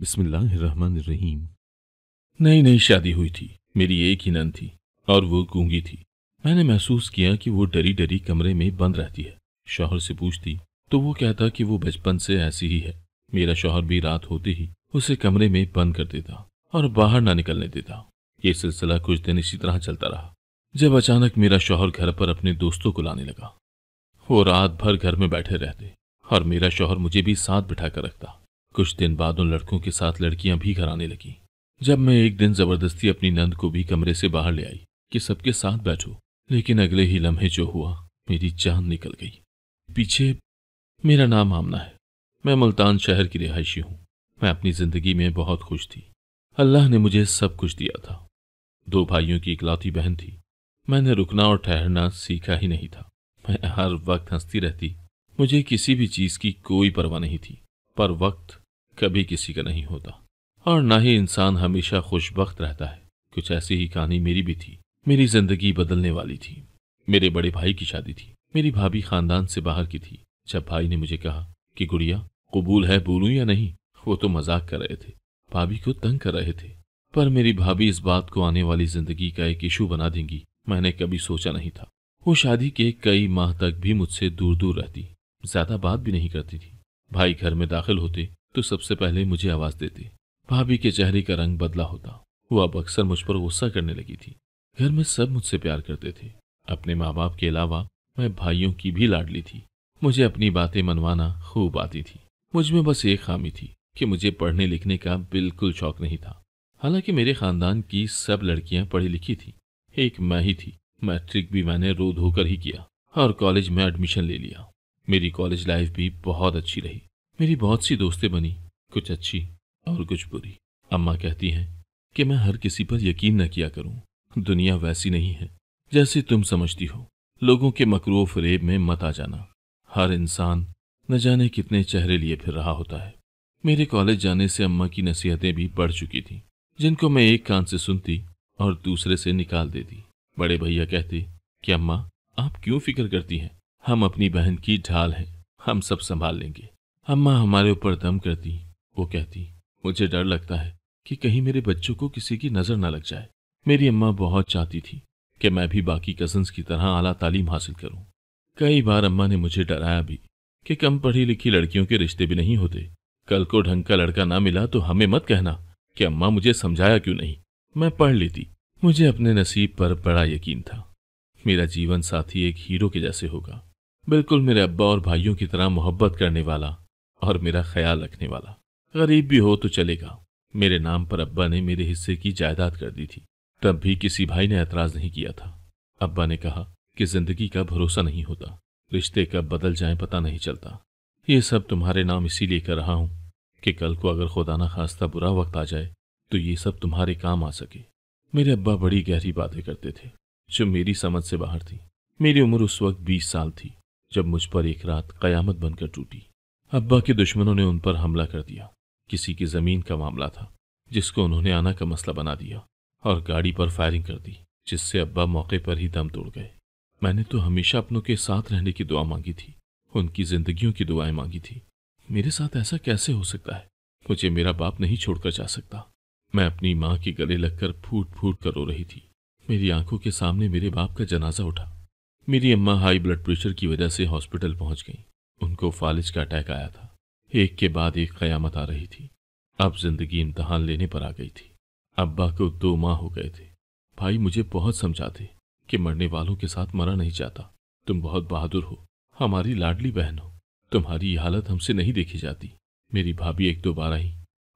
बिस्मिल्लाहिर्रहमानिर्रहीम नई नई शादी हुई थी मेरी एक ही नन थी और वो गूंगी थी मैंने महसूस किया कि वो डरी डरी कमरे में बंद रहती है शौहर से पूछती तो वो कहता कि वो बचपन से ऐसी ही है मेरा शौहर भी रात होते ही उसे कमरे में बंद कर देता और बाहर ना निकलने देता ये सिलसिला कुछ दिन इसी तरह चलता रहा जब अचानक मेरा शौहर घर पर अपने दोस्तों को लाने लगा वो रात भर घर में बैठे रहते और मेरा शौहर मुझे भी साथ बिठा कर रखता कुछ दिन बाद उन लड़कों के साथ लड़कियां भी घर आने लगी जब मैं एक दिन जबरदस्ती अपनी नंद को भी कमरे से बाहर ले आई कि सबके साथ बैठो लेकिन अगले ही लम्हे जो हुआ मेरी जान निकल गई पीछे मेरा नाम आमना है मैं मुल्तान शहर की रिहायशी हूं मैं अपनी ज़िंदगी में बहुत खुश थी अल्लाह ने मुझे सब कुछ दिया था दो भाइयों की इकलौती बहन थी मैंने रुकना और ठहरना सीखा ही नहीं था मैं हर वक्त हंसती रहती मुझे किसी भी चीज़ की कोई परवाह नहीं थी पर वक्त कभी किसी का नहीं होता और ना ही इंसान हमेशा खुशबख्त रहता है कुछ ऐसी ही कहानी मेरी भी थी मेरी जिंदगी बदलने वाली थी मेरे बड़े भाई की शादी थी मेरी भाभी खानदान से बाहर की थी जब भाई ने मुझे कहा कि गुड़िया कबूल है बोलूं या नहीं वो तो मजाक कर रहे थे भाभी को तंग कर रहे थे पर मेरी भाभी इस बात को आने वाली जिंदगी का एक इशू बना देंगी मैंने कभी सोचा नहीं था वो शादी के कई माह तक भी मुझसे दूर दूर रहती ज्यादा बात भी नहीं करती थी भाई घर में दाखिल होते तो सबसे पहले मुझे आवाज देती भाभी के चेहरे का रंग बदला होता वो अब अक्सर मुझ पर गुस्सा करने लगी थी घर में सब मुझसे प्यार करते थे अपने माँ बाप के अलावा मैं भाइयों की भी लाडली थी मुझे अपनी बातें मनवाना खूब आती थी मुझ में बस एक खामी थी कि मुझे पढ़ने लिखने का बिल्कुल शौक नहीं था हालांकि मेरे खानदान की सब लड़कियां पढ़ी लिखी थी एक मैं ही थी मैट्रिक भी मैंने रो धोकर ही किया और कॉलेज में एडमिशन ले लिया मेरी कॉलेज लाइफ भी बहुत अच्छी रही मेरी बहुत सी दोस्तें बनी कुछ अच्छी और कुछ बुरी अम्मा कहती हैं कि मैं हर किसी पर यकीन न किया करूं दुनिया वैसी नहीं है जैसे तुम समझती हो लोगों के मकरू फरेब में मत आ जाना हर इंसान न जाने कितने चेहरे लिए फिर रहा होता है मेरे कॉलेज जाने से अम्मा की नसीहतें भी बढ़ चुकी थीं जिनको मैं एक कान से सुनती और दूसरे से निकाल देती बड़े भैया कहते कि अम्मा आप क्यों फिक्र करती हैं हम अपनी बहन की ढाल हैं हम सब संभाल लेंगे अम्मा हमारे ऊपर दम करती वो कहती मुझे डर लगता है कि कहीं मेरे बच्चों को किसी की नज़र ना लग जाए मेरी अम्मा बहुत चाहती थी कि मैं भी बाकी कजन्स की तरह आला तालीम हासिल करूं। कई बार अम्मा ने मुझे डराया भी कि कम पढ़ी लिखी लड़कियों के रिश्ते भी नहीं होते कल को ढंग का लड़का ना मिला तो हमें मत कहना कि अम्मा मुझे समझाया क्यों नहीं मैं पढ़ लेती मुझे अपने नसीब पर बड़ा यकीन था मेरा जीवन साथी एक हीरो के जैसे होगा बिल्कुल मेरे अब्बा और भाइयों की तरह मोहब्बत करने वाला और मेरा ख्याल रखने वाला गरीब भी हो तो चलेगा मेरे नाम पर अब्बा ने मेरे हिस्से की जायदाद कर दी थी तब भी किसी भाई ने ऐतराज नहीं किया था अब्बा ने कहा कि जिंदगी का भरोसा नहीं होता रिश्ते कब बदल जाए पता नहीं चलता ये सब तुम्हारे नाम इसीलिए कर रहा हूं कि कल को अगर खुदा ना खास्ता बुरा वक्त आ जाए तो ये सब तुम्हारे काम आ सके मेरे अब्बा बड़ी गहरी बातें करते थे जो मेरी समझ से बाहर थी मेरी उम्र उस वक्त बीस साल थी जब मुझ पर एक रात कयामत बनकर टूटी अब्बा के दुश्मनों ने उन पर हमला कर दिया किसी की जमीन का मामला था जिसको उन्होंने आना का मसला बना दिया और गाड़ी पर फायरिंग कर दी जिससे अब्बा मौके पर ही दम तोड़ गए मैंने तो हमेशा अपनों के साथ रहने की दुआ मांगी थी उनकी जिंदगियों की दुआएं मांगी थी मेरे साथ ऐसा कैसे हो सकता है मुझे मेरा बाप नहीं छोड़कर जा सकता मैं अपनी माँ के गले लगकर फूट फूट कर रो रही थी मेरी आंखों के सामने मेरे बाप का जनाजा उठा मेरी अम्मा हाई ब्लड प्रेशर की वजह से हॉस्पिटल पहुंच गईं उनको फालिज का अटैक आया था एक के बाद एक कयामत आ रही थी अब जिंदगी इम्तहान लेने पर आ गई थी अब्बा को दो माह हो गए थे भाई मुझे बहुत समझाते कि मरने वालों के साथ मरा नहीं जाता तुम बहुत बहादुर हो हमारी लाडली बहन हो तुम्हारी हालत हमसे नहीं देखी जाती मेरी भाभी एक दो बार आई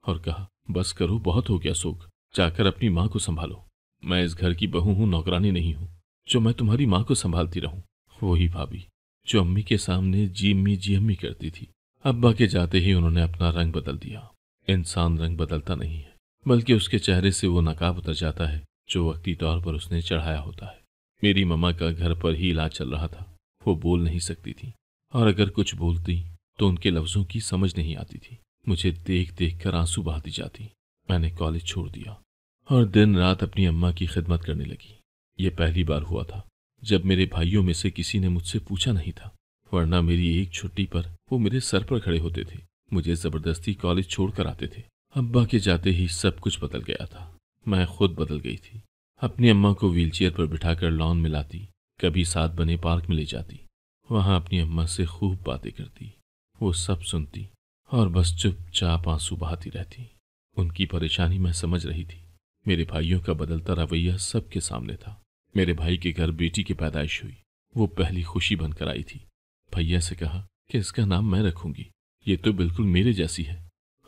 और कहा बस करो बहुत हो गया शोक जाकर अपनी माँ को संभालो मैं इस घर की बहू हूँ नौकरानी नहीं हूँ जो मैं तुम्हारी माँ को संभालती रहूँ वही भाभी जो अम्मी के सामने जी अम्मी जी अम्मी करती थी अब्बा के जाते ही उन्होंने अपना रंग बदल दिया इंसान रंग बदलता नहीं है बल्कि उसके चेहरे से वो नकाब उतर जाता है जो वक्ती तौर पर उसने चढ़ाया होता है मेरी ममा का घर पर ही इलाज चल रहा था वो बोल नहीं सकती थी और अगर कुछ बोलती तो उनके लफ्जों की समझ नहीं आती थी मुझे देख देख कर आंसू बहाती जाती मैंने कॉलेज छोड़ दिया और दिन रात अपनी अम्मा की खिदमत करने लगी ये पहली बार हुआ था जब मेरे भाइयों में से किसी ने मुझसे पूछा नहीं था वरना मेरी एक छुट्टी पर वो मेरे सर पर खड़े होते थे मुझे जबरदस्ती कॉलेज छोड़कर आते थे अब्बा के जाते ही सब कुछ बदल गया था मैं खुद बदल गई थी अपनी अम्मा को व्हीलचेयर पर बिठाकर लॉन में लाती कभी साथ बने पार्क में ले जाती वहाँ अपनी अम्मा से खूब बातें करती वो सब सुनती और बस चुपचाप आंसू बहाती रहती उनकी परेशानी मैं समझ रही थी मेरे भाइयों का बदलता रवैया सबके सामने था मेरे भाई के घर बेटी की पैदाइश हुई वो पहली खुशी बनकर आई थी भैया से कहा कि इसका नाम मैं रखूंगी ये तो बिल्कुल मेरे जैसी है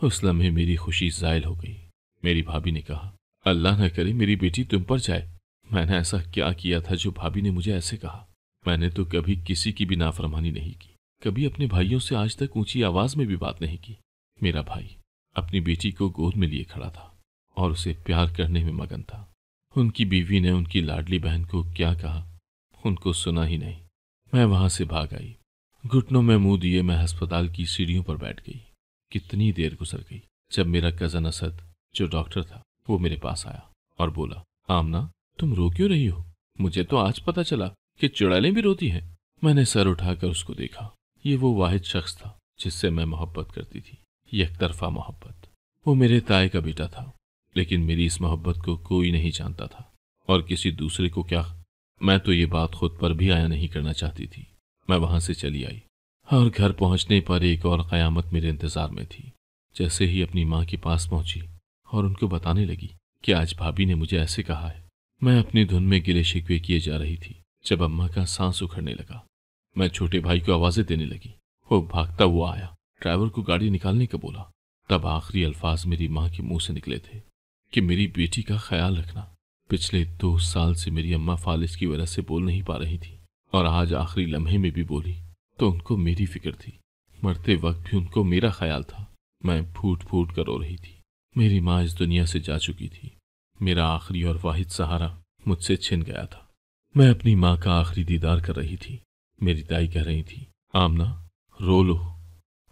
उस लम्हे मेरी खुशी जायल हो गई मेरी भाभी ने कहा अल्लाह न करे मेरी बेटी तुम पर जाए मैंने ऐसा क्या किया था जो भाभी ने मुझे ऐसे कहा मैंने तो कभी किसी की भी नाफरमानी नहीं की कभी अपने भाइयों से आज तक ऊंची आवाज में भी बात नहीं की मेरा भाई अपनी बेटी को गोद में लिए खड़ा था और उसे प्यार करने में मगन था उनकी बीवी ने उनकी लाडली बहन को क्या कहा उनको सुना ही नहीं मैं वहां से भाग आई घुटनों में मुंह दिए मैं अस्पताल की सीढ़ियों पर बैठ गई कितनी देर गुजर गई जब मेरा कजन असद जो डॉक्टर था वो मेरे पास आया और बोला आमना तुम रो क्यों रही हो मुझे तो आज पता चला कि चिड़ैलें भी रोती हैं मैंने सर उठाकर उसको देखा ये वो वाहिद शख्स था जिससे मैं मोहब्बत करती थी यकतरफा मोहब्बत वो मेरे ताए का बेटा था लेकिन मेरी इस मोहब्बत को कोई नहीं जानता था और किसी दूसरे को क्या मैं तो ये बात खुद पर भी आया नहीं करना चाहती थी मैं वहां से चली आई और घर पहुंचने पर एक और कयामत मेरे इंतजार में थी जैसे ही अपनी माँ के पास पहुंची और उनको बताने लगी कि आज भाभी ने मुझे ऐसे कहा है मैं अपनी धुन में गिले शिकवे किए जा रही थी जब अम्मा का सांस उखड़ने लगा मैं छोटे भाई को आवाजें देने लगी वो भागता हुआ आया ड्राइवर को गाड़ी निकालने का बोला तब आखिरी अल्फाज मेरी माँ के मुंह से निकले थे कि मेरी बेटी का ख्याल रखना पिछले दो साल से मेरी अम्मा फालिश की वजह से बोल नहीं पा रही थी और आज आखिरी लम्हे में भी बोली तो उनको मेरी फिक्र थी मरते वक्त भी उनको मेरा ख्याल था मैं फूट फूट कर रो रही थी मेरी माँ इस दुनिया से जा चुकी थी मेरा आखिरी और वाहिद सहारा मुझसे छिन गया था मैं अपनी माँ का आखिरी दीदार कर रही थी मेरी दाई कह रही थी आमना रो लो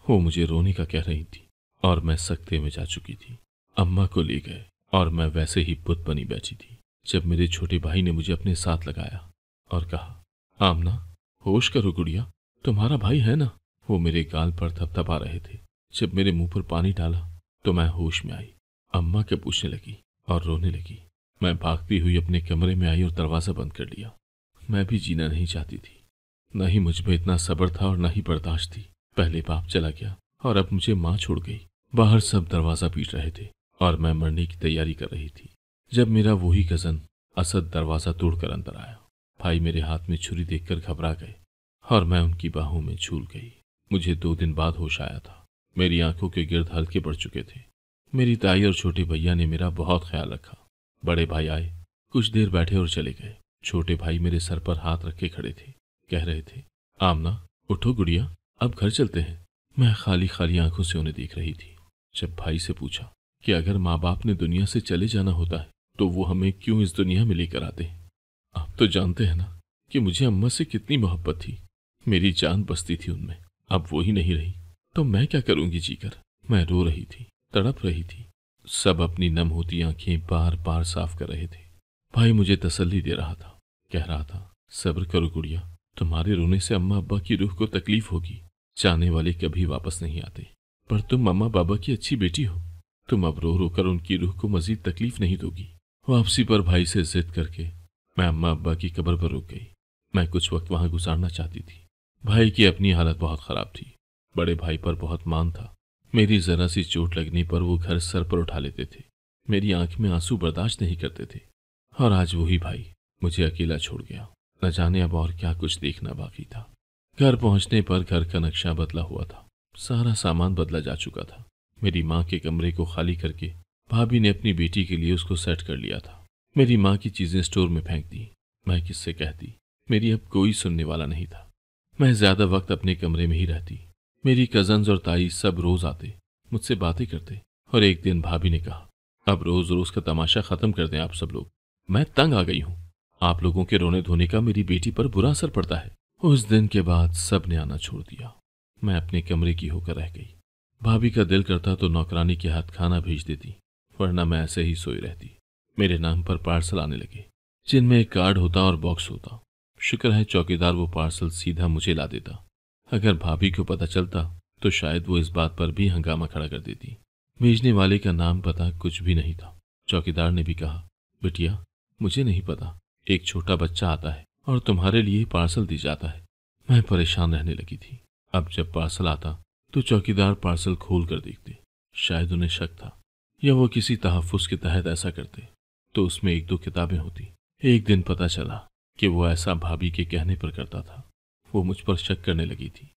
वो मुझे रोने का कह रही थी और मैं सख्ते में जा चुकी थी अम्मा को ले गए और मैं वैसे ही बुत बनी बैठी थी जब मेरे छोटे भाई ने मुझे अपने साथ लगाया और कहा आमना होश करो गुड़िया तुम्हारा भाई है ना वो मेरे गाल पर थपथपा रहे थे जब मेरे मुंह पर पानी डाला तो मैं होश में आई अम्मा के पूछने लगी और रोने लगी मैं भागती हुई अपने कमरे में आई और दरवाज़ा बंद कर लिया मैं भी जीना नहीं चाहती थी न ही मुझ में इतना सब्र था और न ही बर्दाश्त थी पहले बाप चला गया और अब मुझे माँ छोड़ गई बाहर सब दरवाज़ा पीट रहे थे और मैं मरने की तैयारी कर रही थी जब मेरा वही कजन असद दरवाजा तोड़कर अंदर आया भाई मेरे हाथ में छुरी देखकर घबरा गए और मैं उनकी बाहों में झूल गई मुझे दो दिन बाद होश आया था मेरी आंखों के गिर्द हल्के पड़ चुके थे मेरी ताई और छोटे भैया ने मेरा बहुत ख्याल रखा बड़े भाई आए कुछ देर बैठे और चले गए छोटे भाई मेरे सर पर हाथ रख के खड़े थे कह रहे थे आमना उठो गुड़िया अब घर चलते हैं मैं खाली खाली आंखों से उन्हें देख रही थी जब भाई से पूछा कि अगर माँ बाप ने दुनिया से चले जाना होता है तो वो हमें क्यों इस दुनिया में लेकर आते आप तो जानते हैं ना कि मुझे अम्मा से कितनी मोहब्बत थी मेरी जान बसती थी उनमें अब वो ही नहीं रही तो मैं क्या करूंगी जीकर मैं रो रही थी तड़प रही थी सब अपनी नम होती आंखें बार बार साफ कर रहे थे भाई मुझे तसल्ली दे रहा था कह रहा था सब्र करो गुड़िया तुम्हारे रोने से अम्मा अब्बा की रूह को तकलीफ होगी जाने वाले कभी वापस नहीं आते पर तुम अम्मा बाबा की अच्छी बेटी हो तुम अब रो रो कर उनकी रूह को मजीद तकलीफ नहीं दोगी वापसी पर भाई से जिद करके मैं अम्मा अब्बा की कब्र पर रुक गई मैं कुछ वक्त वहां गुजारना चाहती थी भाई की अपनी हालत बहुत खराब थी बड़े भाई पर बहुत मान था मेरी जरा सी चोट लगने पर वो घर सर पर उठा लेते थे मेरी आंख में आंसू बर्दाश्त नहीं करते थे और आज वही भाई मुझे अकेला छोड़ गया न जाने अब और क्या कुछ देखना बाकी था घर पहुंचने पर घर का नक्शा बदला हुआ था सारा सामान बदला जा चुका था मेरी माँ के कमरे को खाली करके भाभी ने अपनी बेटी के लिए उसको सेट कर लिया था मेरी माँ की चीज़ें स्टोर में फेंक दी मैं किससे कहती मेरी अब कोई सुनने वाला नहीं था मैं ज़्यादा वक्त अपने कमरे में ही रहती मेरी कज़न्स और ताई सब रोज़ आते मुझसे बातें करते और एक दिन भाभी ने कहा अब रोज़ रोज़ का तमाशा ख़त्म कर दें आप सब लोग मैं तंग आ गई हूँ आप लोगों के रोने धोने का मेरी बेटी पर बुरा असर पड़ता है उस दिन के बाद सब ने आना छोड़ दिया मैं अपने कमरे की होकर रह गई भाभी का दिल करता तो नौकरानी के हाथ खाना भेज देती वरना मैं ऐसे ही सोई रहती मेरे नाम पर पार्सल आने लगे जिनमें एक कार्ड होता और बॉक्स होता शुक्र है चौकीदार वो पार्सल सीधा मुझे ला देता अगर भाभी को पता चलता तो शायद वो इस बात पर भी हंगामा खड़ा कर देती भेजने वाले का नाम पता कुछ भी नहीं था चौकीदार ने भी कहा बिटिया मुझे नहीं पता एक छोटा बच्चा आता है और तुम्हारे लिए पार्सल दी जाता है मैं परेशान रहने लगी थी अब जब पार्सल आता तो चौकीदार पार्सल खोल कर देखते शायद उन्हें शक था या वो किसी तहफ़ के तहत ऐसा करते तो उसमें एक दो किताबें होती एक दिन पता चला कि वो ऐसा भाभी के कहने पर करता था वो मुझ पर शक करने लगी थी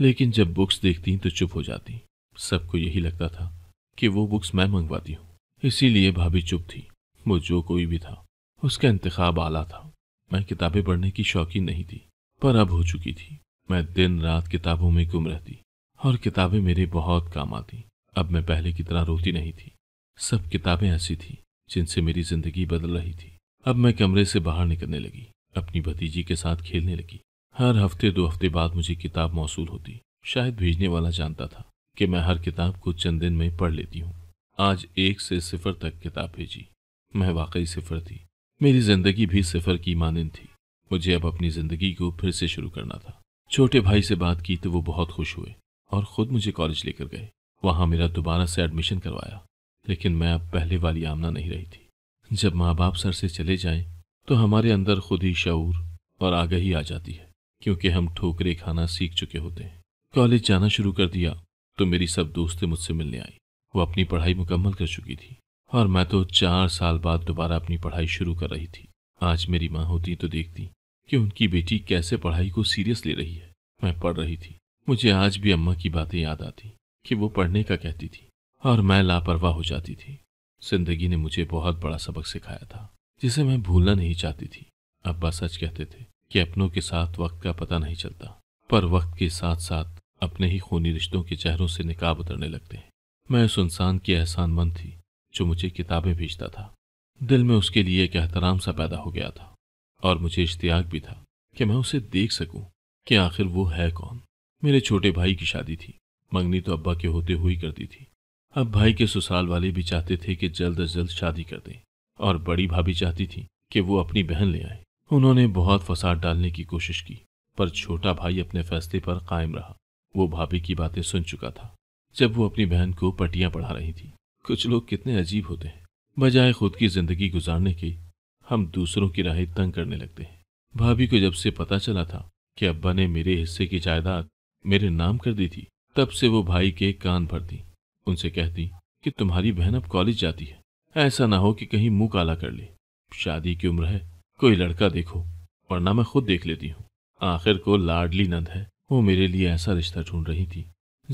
लेकिन जब बुक्स देखती तो चुप हो जाती सबको यही लगता था कि वो बुक्स मैं मंगवाती हूँ इसीलिए भाभी चुप थी वो जो कोई भी था उसका इंतखब आला था मैं किताबें पढ़ने की शौकीन नहीं थी पर अब हो चुकी थी मैं दिन रात किताबों में गुम रहती और किताबें मेरे बहुत काम आती अब मैं पहले की तरह रोती नहीं थी सब किताबें ऐसी थी जिनसे मेरी जिंदगी बदल रही थी अब मैं कमरे से बाहर निकलने लगी अपनी भतीजी के साथ खेलने लगी हर हफ्ते दो हफ्ते बाद मुझे किताब मौसू होती शायद भेजने वाला जानता था कि मैं हर किताब को चंद दिन में पढ़ लेती हूँ आज एक से सिफर तक किताब भेजी मैं वाकई सिफर थी मेरी जिंदगी भी सिफर की मानंद थी मुझे अब अपनी जिंदगी को फिर से शुरू करना था छोटे भाई से बात की तो वो बहुत खुश हुए और ख़ुद मुझे कॉलेज लेकर गए वहाँ मेरा दोबारा से एडमिशन करवाया लेकिन मैं अब पहले वाली आमना नहीं रही थी जब माँ बाप सर से चले जाएं तो हमारे अंदर खुद ही शूर और आगही आ जाती है क्योंकि हम ठोकरे खाना सीख चुके होते हैं कॉलेज जाना शुरू कर दिया तो मेरी सब दोस्तें मुझसे मिलने आई वो अपनी पढ़ाई मुकम्मल कर चुकी थी और मैं तो चार साल बाद दोबारा अपनी पढ़ाई शुरू कर रही थी आज मेरी माँ होती तो देखती कि उनकी बेटी कैसे पढ़ाई को सीरियस ले रही है मैं पढ़ रही थी मुझे आज भी अम्मा की बातें याद आती कि वो पढ़ने का कहती थी और मैं लापरवाह हो जाती थी जिंदगी ने मुझे बहुत बड़ा सबक सिखाया था जिसे मैं भूलना नहीं चाहती थी अब्बा सच कहते थे कि अपनों के साथ वक्त का पता नहीं चलता पर वक्त के साथ साथ अपने ही खूनी रिश्तों के चेहरों से निकाब उतरने लगते हैं मैं उस इंसान की एहसान मंद थी जो मुझे किताबें भेजता था दिल में उसके लिए एक एहतराम सा पैदा हो गया था और मुझे इश्तियाक भी था कि मैं उसे देख सकूं कि आखिर वो है कौन मेरे छोटे भाई की शादी थी मंगनी तो अब्बा के होते हुई करती थी अब भाई के ससुराल वाले भी चाहते थे कि जल्द अज जल्द शादी कर दें और बड़ी भाभी चाहती थी कि वो अपनी बहन ले आए उन्होंने बहुत फसाद डालने की कोशिश की पर छोटा भाई अपने फैसले पर कायम रहा वो भाभी की बातें सुन चुका था जब वो अपनी बहन को पटियां पढ़ा रही थी कुछ लोग कितने अजीब होते हैं बजाय खुद की जिंदगी गुजारने के हम दूसरों की राहें तंग करने लगते हैं भाभी को जब से पता चला था कि अब्बा ने मेरे हिस्से की जायदाद मेरे नाम कर दी थी तब से वो भाई के कान भरती उनसे कहती कि तुम्हारी बहन अब कॉलेज जाती है ऐसा ना हो कि कहीं मुंह काला कर ले शादी की उम्र है कोई लड़का देखो वरना मैं खुद देख लेती हूँ आखिर को लाडली नंद है वो मेरे लिए ऐसा रिश्ता ढूंढ रही थी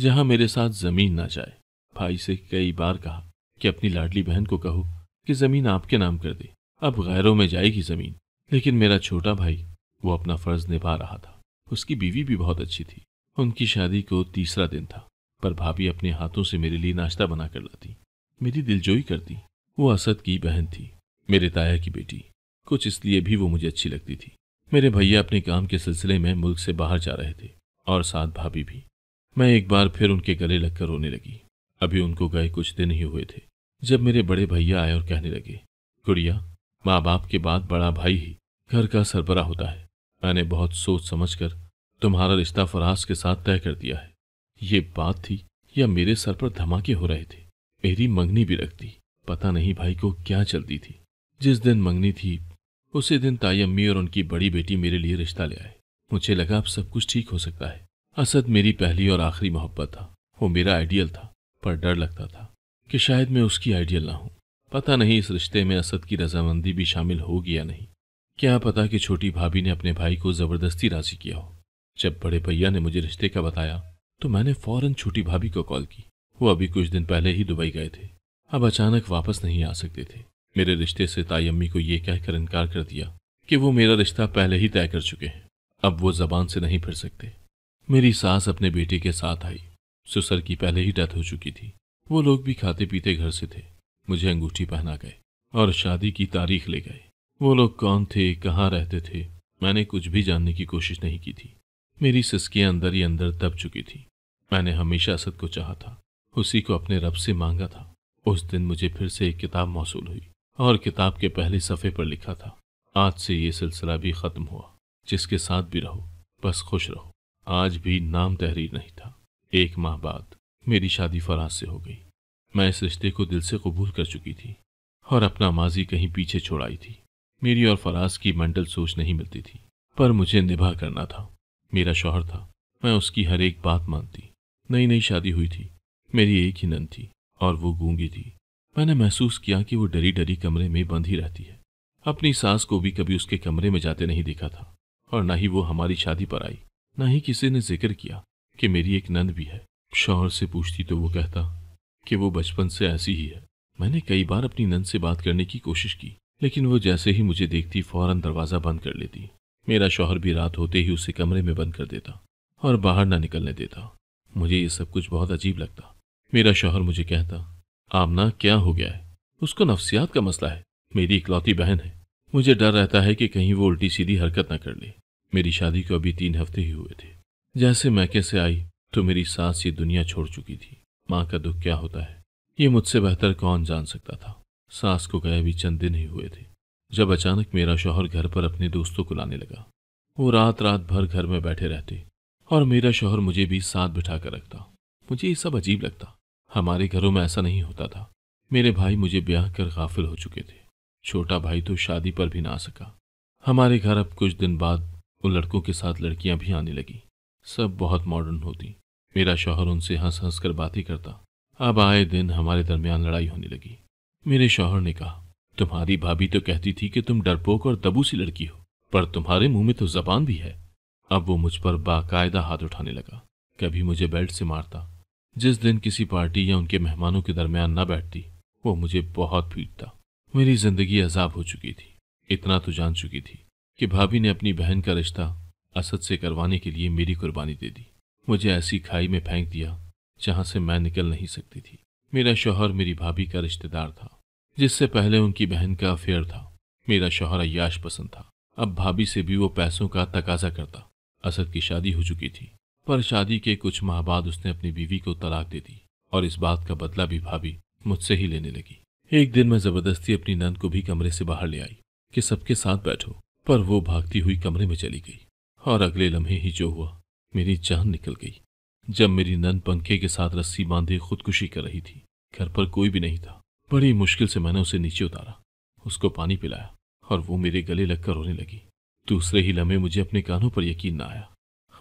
जहां मेरे साथ जमीन ना जाए भाई से कई बार कहा कि अपनी लाडली बहन को कहो कि जमीन आपके नाम कर दे अब गैरों में जाएगी जमीन लेकिन मेरा छोटा भाई वो अपना फर्ज निभा रहा था उसकी बीवी भी बहुत अच्छी थी उनकी शादी को तीसरा दिन था पर भाभी अपने हाथों से मेरे लिए नाश्ता बना कर लाती मेरी दिलजोई करती वो असद की बहन थी मेरे ताया की बेटी कुछ इसलिए भी वो मुझे अच्छी लगती थी मेरे भैया अपने काम के सिलसिले में मुल्क से बाहर जा रहे थे और साथ भाभी भी मैं एक बार फिर उनके गले लगकर रोने लगी अभी उनको गए कुछ दिन ही हुए थे जब मेरे बड़े भैया आए और कहने लगे गुड़िया माँ बाप के बाद बड़ा भाई ही घर का सरबरा होता है मैंने बहुत सोच समझ कर तुम्हारा रिश्ता फराज के साथ तय कर दिया है ये बात थी या मेरे सर पर धमाके हो रहे थे मेरी मंगनी भी रख दी पता नहीं भाई को क्या चलती थी जिस दिन मंगनी थी उसी दिन ताई अम्मी और उनकी बड़ी बेटी मेरे लिए रिश्ता ले आए मुझे लगा अब सब कुछ ठीक हो सकता है असद मेरी पहली और आखिरी मोहब्बत था वो मेरा आइडियल था पर डर लगता था कि शायद मैं उसकी आइडियल ना हूं पता नहीं इस रिश्ते में असद की रजामंदी भी शामिल होगी या नहीं क्या पता कि छोटी भाभी ने अपने भाई को जबरदस्ती राजी किया हो जब बड़े भैया ने मुझे रिश्ते का बताया तो मैंने फौरन छोटी भाभी को कॉल की वो अभी कुछ दिन पहले ही दुबई गए थे अब अचानक वापस नहीं आ सकते थे मेरे रिश्ते से ताई अम्मी को कह कहकर इनकार कर दिया कि वो मेरा रिश्ता पहले ही तय कर चुके हैं अब वो जबान से नहीं फिर सकते मेरी सास अपने बेटे के साथ आई सुसर की पहले ही डेथ हो चुकी थी वो लोग भी खाते पीते घर से थे मुझे अंगूठी पहना गए और शादी की तारीख ले गए वो लोग कौन थे कहाँ रहते थे मैंने कुछ भी जानने की कोशिश नहीं की थी मेरी सिसकियाँ अंदर ही अंदर दब चुकी थी मैंने हमेशा असद को चाहा था उसी को अपने रब से मांगा था उस दिन मुझे फिर से एक किताब मौसू हुई और किताब के पहले सफ़े पर लिखा था आज से ये सिलसिला भी ख़त्म हुआ जिसके साथ भी रहो बस खुश रहो आज भी नाम तहरीर नहीं था एक माह बाद मेरी शादी फराज से हो गई मैं इस रिश्ते को दिल से कबूल कर चुकी थी और अपना माजी कहीं पीछे छोड़ाई थी मेरी और फराज की मेंटल सोच नहीं मिलती थी पर मुझे निभा करना था मेरा शौहर था मैं उसकी हर एक बात मानती नई नई शादी हुई थी मेरी एक ही नन थी और वो गूंगी थी मैंने महसूस किया कि वो डरी डरी कमरे में बंद ही रहती है अपनी सास को भी कभी उसके कमरे में जाते नहीं देखा था और न ही वो हमारी शादी पर आई न ही किसी ने जिक्र किया कि मेरी एक नंद भी है शौहर से पूछती तो वो कहता कि वो बचपन से ऐसी ही है मैंने कई बार अपनी नंद से बात करने की कोशिश की लेकिन वो जैसे ही मुझे देखती फौरन दरवाज़ा बंद कर लेती मेरा शौहर भी रात होते ही उसे कमरे में बंद कर देता और बाहर ना निकलने देता मुझे ये सब कुछ बहुत अजीब लगता मेरा शौहर मुझे कहता आमना क्या हो गया है उसको नफ्सियात का मसला है मेरी इकलौती बहन है मुझे डर रहता है कि कहीं वो उल्टी सीधी हरकत ना कर ले मेरी शादी को अभी तीन हफ्ते ही हुए थे जैसे मैके से आई तो मेरी सास ये दुनिया छोड़ चुकी थी माँ का दुख क्या होता है ये मुझसे बेहतर कौन जान सकता था सास को गए भी चंद दिन ही हुए थे जब अचानक मेरा शोहर घर पर अपने दोस्तों को लाने लगा वो रात रात भर घर में बैठे रहते और मेरा शोहर मुझे भी साथ बिठा कर रखता मुझे ये सब अजीब लगता हमारे घरों में ऐसा नहीं होता था मेरे भाई मुझे ब्याह कर गाफिल हो चुके थे छोटा भाई तो शादी पर भी ना आ सका हमारे घर अब कुछ दिन बाद उन लड़कों के साथ लड़कियां भी आने लगी सब बहुत मॉडर्न होती मेरा शोहर उनसे हंस हंस कर बातें करता अब आए दिन हमारे दरमियान लड़ाई होने लगी मेरे शोहर ने कहा तुम्हारी भाभी तो कहती थी कि तुम डरपोक और दबूसी लड़की हो पर तुम्हारे मुंह में तो जबान भी है अब वो मुझ पर बाकायदा हाथ उठाने लगा कभी मुझे बेल्ट से मारता जिस दिन किसी पार्टी या उनके मेहमानों के दरमियान न बैठती वो मुझे बहुत पीटता मेरी जिंदगी अजाब हो चुकी थी इतना तो जान चुकी थी कि भाभी ने अपनी बहन का रिश्ता असद से करवाने के लिए मेरी कुर्बानी दे दी मुझे ऐसी खाई में फेंक दिया जहां से मैं निकल नहीं सकती थी मेरा शोहर मेरी भाभी का रिश्तेदार था जिससे पहले उनकी बहन का अफेयर था मेरा शोहर अयाश पसंद था अब भाभी से भी वो पैसों का तकाजा करता असद की शादी हो चुकी थी पर शादी के कुछ माह बाद उसने अपनी बीवी को तलाक दे दी और इस बात का बदला भी भाभी मुझसे ही लेने लगी एक दिन मैं जबरदस्ती अपनी नंद को भी कमरे से बाहर ले आई कि सबके साथ बैठो पर वो भागती हुई कमरे में चली गई और अगले लम्हे ही जो हुआ मेरी जान निकल गई जब मेरी नंद पंखे के साथ रस्सी बांधे खुदकुशी कर रही थी घर पर कोई भी नहीं था बड़ी मुश्किल से मैंने उसे नीचे उतारा उसको पानी पिलाया और वो मेरे गले लगकर रोने लगी दूसरे ही लम्हे मुझे अपने कानों पर यकीन ना आया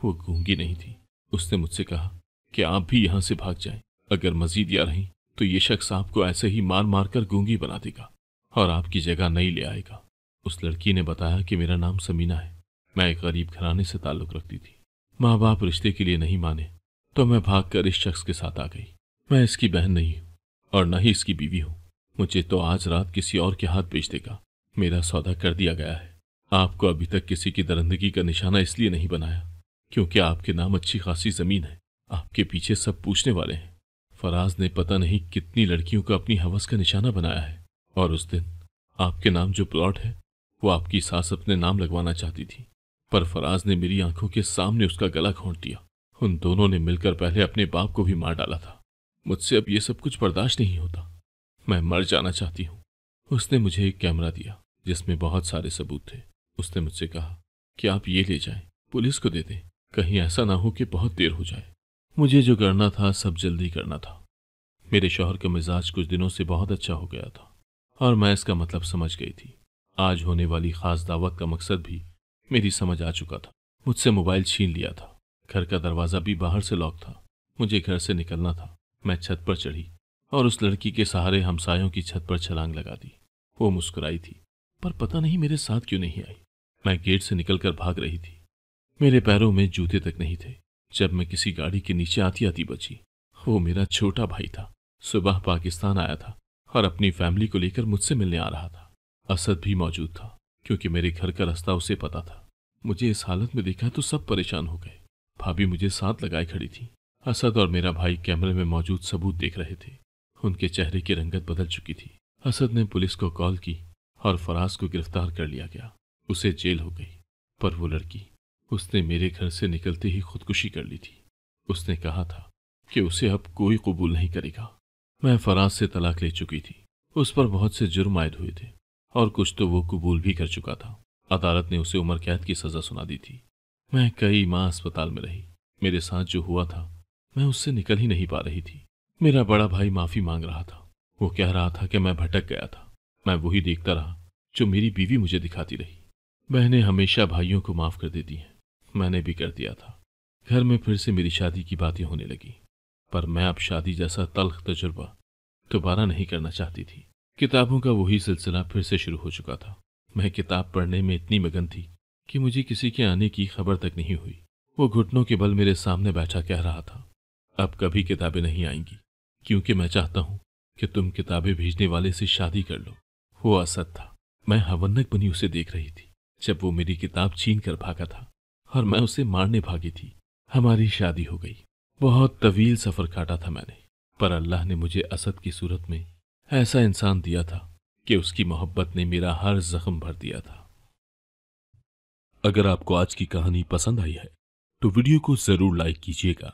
वो गूंगी नहीं थी उसने मुझसे कहा कि आप भी यहां से भाग जाएं। अगर मजीद या रही तो ये शख्स आपको ऐसे ही मार मार कर गूंगी बना देगा और आपकी जगह नहीं ले आएगा उस लड़की ने बताया कि मेरा नाम समीना है मैं एक गरीब घराने से ताल्लुक रखती थी माँ बाप रिश्ते के लिए नहीं माने तो मैं भाग इस शख्स के साथ आ गई मैं इसकी बहन नहीं और न ही इसकी बीवी हूं मुझे तो आज रात किसी और के हाथ बेच देगा मेरा सौदा कर दिया गया है आपको अभी तक किसी की दरंदगी का निशाना इसलिए नहीं बनाया क्योंकि आपके नाम अच्छी खासी जमीन है आपके पीछे सब पूछने वाले हैं फराज ने पता नहीं कितनी लड़कियों को अपनी हवस का निशाना बनाया है और उस दिन आपके नाम जो प्लॉट है वो आपकी सास अपने नाम लगवाना चाहती थी पर फराज ने मेरी आंखों के सामने उसका गला घोंट दिया उन दोनों ने मिलकर पहले अपने बाप को भी मार डाला था मुझसे अब ये सब कुछ बर्दाश्त नहीं होता मैं मर जाना चाहती हूँ उसने मुझे एक कैमरा दिया जिसमें बहुत सारे सबूत थे उसने मुझसे कहा कि आप ये ले जाएं पुलिस को दे दें कहीं ऐसा ना हो कि बहुत देर हो जाए मुझे जो करना था सब जल्दी करना था मेरे शोहर का मिजाज कुछ दिनों से बहुत अच्छा हो गया था और मैं इसका मतलब समझ गई थी आज होने वाली खास दावत का मकसद भी मेरी समझ आ चुका था मुझसे मोबाइल छीन लिया था घर का दरवाज़ा भी बाहर से लॉक था मुझे घर से निकलना था मैं छत पर चढ़ी और उस लड़की के सहारे हमसायों की छत पर छलांग लगा दी वो मुस्कुराई थी पर पता नहीं मेरे साथ क्यों नहीं आई मैं गेट से निकलकर भाग रही थी मेरे पैरों में जूते तक नहीं थे जब मैं किसी गाड़ी के नीचे आती आती बची वो मेरा छोटा भाई था सुबह पाकिस्तान आया था और अपनी फैमिली को लेकर मुझसे मिलने आ रहा था असद भी मौजूद था क्योंकि मेरे घर का रास्ता उसे पता था मुझे इस हालत में देखा तो सब परेशान हो गए भाभी मुझे साथ लगाए खड़ी थी असद और मेरा भाई कैमरे में मौजूद सबूत देख रहे थे उनके चेहरे की रंगत बदल चुकी थी असद ने पुलिस को कॉल की और फराज को गिरफ्तार कर लिया गया उसे जेल हो गई पर वो लड़की उसने मेरे घर से निकलते ही खुदकुशी कर ली थी उसने कहा था कि उसे अब कोई कबूल नहीं करेगा मैं फराज से तलाक ले चुकी थी उस पर बहुत से जुर्म आयद हुए थे और कुछ तो वो कबूल भी कर चुका था अदालत ने उसे उम्र कैद की सजा सुना दी थी मैं कई माह अस्पताल में रही मेरे साथ जो हुआ था मैं उससे निकल ही नहीं पा रही थी मेरा बड़ा भाई माफी मांग रहा था वो कह रहा था कि मैं भटक गया था मैं वही देखता रहा जो मेरी बीवी मुझे दिखाती रही बहनें हमेशा भाइयों को माफ कर देती हैं मैंने भी कर दिया था घर में फिर से मेरी शादी की बातें होने लगी पर मैं अब शादी जैसा तलख तजुर्बा दोबारा नहीं करना चाहती थी किताबों का वही सिलसिला फिर से शुरू हो चुका था मैं किताब पढ़ने में इतनी मगन थी कि मुझे किसी के आने की खबर तक नहीं हुई वो घुटनों के बल मेरे सामने बैठा कह रहा था अब कभी किताबें नहीं आएंगी क्योंकि मैं चाहता हूं कि तुम किताबें भेजने वाले से शादी कर लो वो असद था मैं हवनक बनी उसे देख रही थी जब वो मेरी किताब छीन कर भागा था और मैं उसे मारने भागी थी हमारी शादी हो गई बहुत तवील सफर काटा था मैंने पर अल्लाह ने मुझे असद की सूरत में ऐसा इंसान दिया था कि उसकी मोहब्बत ने मेरा हर जख्म भर दिया था अगर आपको आज की कहानी पसंद आई है तो वीडियो को जरूर लाइक कीजिएगा